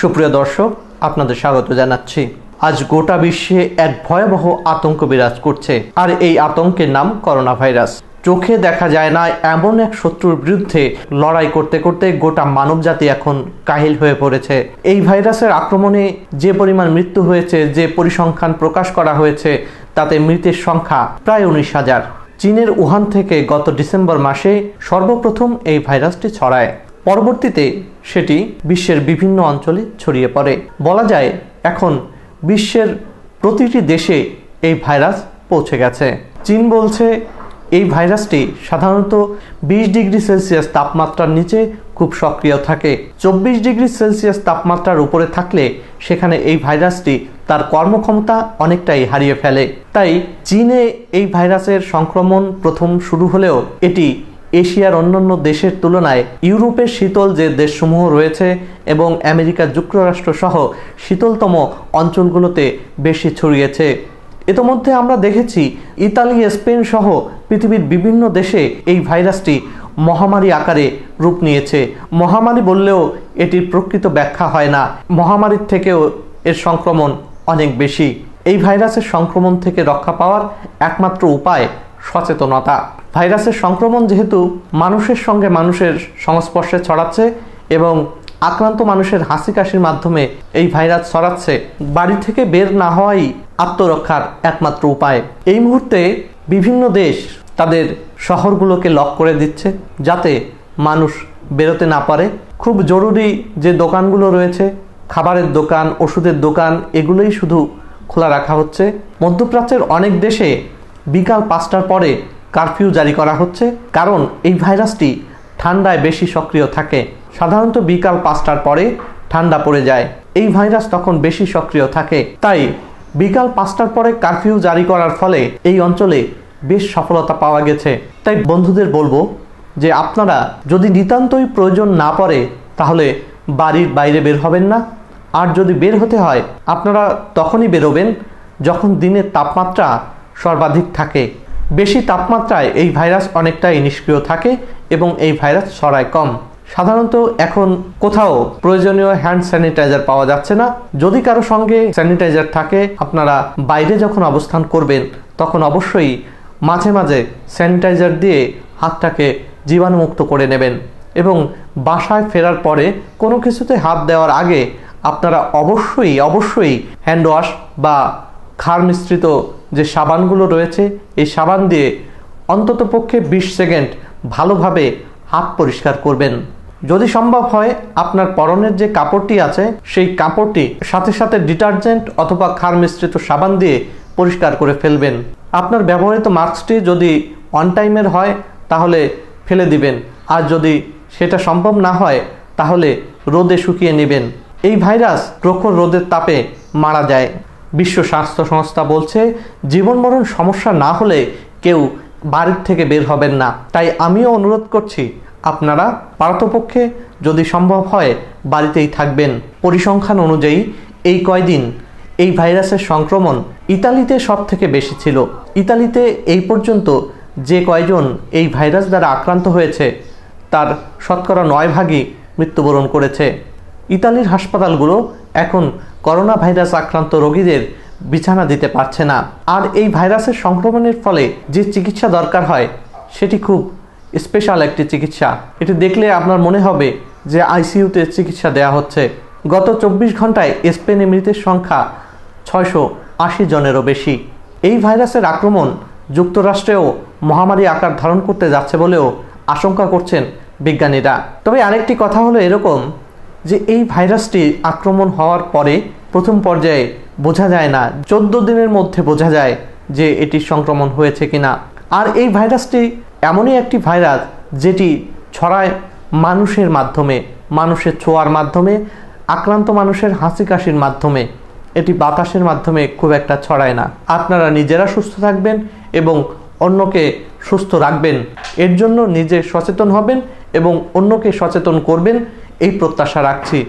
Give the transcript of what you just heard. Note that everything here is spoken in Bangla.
সুপ্রিয় দর্শক আপনাদের স্বাগত জানাচ্ছি আজ গোটা বিশ্বে এক ভয়াবহ আতঙ্ক বিরাজ করছে আর এই আতঙ্কের নাম করোনা ভাইরাস চোখে দেখা যায় না এমন এক শত্রুর বিরুদ্ধে লড়াই করতে করতে গোটা মানবজাতি এখন কাহিল হয়ে পড়েছে এই ভাইরাসের আক্রমণে যে পরিমাণ মৃত্যু হয়েছে যে পরিসংখ্যান প্রকাশ করা হয়েছে তাতে মৃতের সংখ্যা প্রায় উনিশ হাজার চীনের উহান থেকে গত ডিসেম্বর মাসে সর্বপ্রথম এই ভাইরাসটি ছড়ায় পরবর্তীতে সেটি বিশ্বের বিভিন্ন অঞ্চলে ছড়িয়ে পড়ে বলা যায় এখন বিশ্বের প্রতিটি দেশে এই ভাইরাস পৌঁছে গেছে চীন বলছে এই ভাইরাসটি সাধারণত বিশ ডিগ্রি সেলসিয়াস তাপমাত্রার নিচে খুব সক্রিয় থাকে চব্বিশ ডিগ্রি সেলসিয়াস তাপমাত্রার উপরে থাকলে সেখানে এই ভাইরাসটি তার কর্মক্ষমতা অনেকটাই হারিয়ে ফেলে তাই চীনে এই ভাইরাসের সংক্রমণ প্রথম শুরু হলেও এটি এশিয়ার অন্যান্য দেশের তুলনায় ইউরোপের শীতল যে দেশসমূহ রয়েছে এবং আমেরিকা যুক্তরাষ্ট্র সহ শীতলতম অঞ্চলগুলোতে বেশি ছড়িয়েছে ইতোমধ্যে আমরা দেখেছি ইতালি স্পেন সহ পৃথিবীর বিভিন্ন দেশে এই ভাইরাসটি মহামারী আকারে রূপ নিয়েছে মহামারী বললেও এটির প্রকৃত ব্যাখ্যা হয় না মহামারীর থেকেও এর সংক্রমণ অনেক বেশি এই ভাইরাসের সংক্রমণ থেকে রক্ষা পাওয়ার একমাত্র উপায় সচেতনতা ভাইরাসের সংক্রমণ যেহেতু মানুষের সঙ্গে মানুষের সংস্পর্শে ছড়াচ্ছে এবং আক্রান্ত মানুষের হাসি কাশির মাধ্যমে এই ভাইরাস ছড়াচ্ছে বাড়ি থেকে বের না হওয়াই আত্মরক্ষার একমাত্র উপায় এই মুহূর্তে বিভিন্ন দেশ তাদের শহরগুলোকে লক করে দিচ্ছে যাতে মানুষ বেরোতে না পারে খুব জরুরি যে দোকানগুলো রয়েছে খাবারের দোকান ওষুধের দোকান এগুলোই শুধু খোলা রাখা হচ্ছে মধ্যপ্রাচ্যের অনেক দেশে বিকাল পাঁচটার পরে কারফিউ জারি করা হচ্ছে কারণ এই ভাইরাসটি ঠান্ডায় বেশি সক্রিয় থাকে সাধারণত বিকাল পাঁচটার পরে ঠান্ডা পড়ে যায় এই ভাইরাস তখন বেশি সক্রিয় থাকে তাই বিকাল পাঁচটার পরে কারফিউ জারি করার ফলে এই অঞ্চলে বেশ সফলতা পাওয়া গেছে তাই বন্ধুদের বলবো যে আপনারা যদি নিতান্তই প্রয়োজন না পড়ে তাহলে বাড়ির বাইরে বের হবেন না আর যদি বের হতে হয় আপনারা তখনই বেরোবেন যখন দিনের তাপমাত্রা সর্বাধিক থাকে বেশি তাপমাত্রায় এই ভাইরাস অনেকটাই নিষ্ক্রিয় থাকে এবং এই ভাইরাস সরায় কম সাধারণত এখন কোথাও প্রয়োজনীয় হ্যান্ড স্যানিটাইজার পাওয়া যাচ্ছে না যদি কারো সঙ্গে স্যানিটাইজার থাকে আপনারা বাইরে যখন অবস্থান করবেন তখন অবশ্যই মাঝে মাঝে স্যানিটাইজার দিয়ে হাতটাকে জীবাণুমুক্ত করে নেবেন এবং বাসায় ফেরার পরে কোনো কিছুতে হাত দেওয়ার আগে আপনারা অবশ্যই অবশ্যই হ্যান্ড ওয়াশ বা ক্ষার মিশ্রিত যে সাবানগুলো রয়েছে এই সাবান দিয়ে অন্তত পক্ষে বিশ সেকেন্ড ভালোভাবে হাত পরিষ্কার করবেন যদি সম্ভব হয় আপনার পরনের যে কাপড়টি আছে সেই কাপড়টি সাথে সাথে ডিটারজেন্ট অথবা ক্ষার মিশ্রিত সাবান দিয়ে পরিষ্কার করে ফেলবেন আপনার ব্যবহৃত মাস্কটি যদি অন টাইমের হয় তাহলে ফেলে দিবেন আর যদি সেটা সম্ভব না হয় তাহলে রোদে শুকিয়ে নেবেন এই ভাইরাস প্রখর রোদের তাপে মারা যায় বিশ্ব স্বাস্থ্য সংস্থা বলছে জীবনমরণ সমস্যা না হলে কেউ বাড়ির থেকে বের হবেন না তাই আমিও অনুরোধ করছি আপনারা পারতপক্ষে যদি সম্ভব হয় বাড়িতেই থাকবেন পরিসংখ্যান অনুযায়ী এই কয়দিন এই ভাইরাসের সংক্রমণ ইতালিতে সব থেকে বেশি ছিল ইতালিতে এই পর্যন্ত যে কয়জন এই ভাইরাস দ্বারা আক্রান্ত হয়েছে তার শতকরা নয় ভাগই মৃত্যুবরণ করেছে ইতালির হাসপাতালগুলো এখন করোনা ভাইরাস আক্রান্ত রোগীদের বিছানা দিতে পারছে না আর এই ভাইরাসের সংক্রমণের ফলে যে চিকিৎসা দরকার হয় সেটি খুব স্পেশাল একটি চিকিৎসা এটি দেখলে আপনার মনে হবে যে আইসিইউতে চিকিৎসা দেয়া হচ্ছে গত চব্বিশ ঘন্টায় স্পেনে মৃতের সংখ্যা ছয়শো আশি জনেরও বেশি এই ভাইরাসের আক্রমণ যুক্তরাষ্ট্রেও মহামারী আকার ধারণ করতে যাচ্ছে বলেও আশঙ্কা করছেন বিজ্ঞানীরা তবে আরেকটি কথা হলো এরকম যে এই ভাইরাসটি আক্রমণ হওয়ার পরে প্রথম পর্যায়ে বোঝা যায় না চোদ্দ দিনের মধ্যে বোঝা যায় যে এটি সংক্রমণ হয়েছে কিনা আর এই ভাইরাসটি এমনই একটি ভাইরাস যেটি ছড়ায় মানুষের মাধ্যমে মানুষের ছোঁয়ার মাধ্যমে আক্রান্ত মানুষের হাসি কাশির মাধ্যমে এটি বাতাসের মাধ্যমে খুব একটা ছড়ায় না আপনারা নিজেরা সুস্থ থাকবেন এবং অন্যকে সুস্থ রাখবেন এর জন্য নিজে সচেতন হবেন এবং অন্যকে সচেতন করবেন এই প্রত্যাশা রাখছি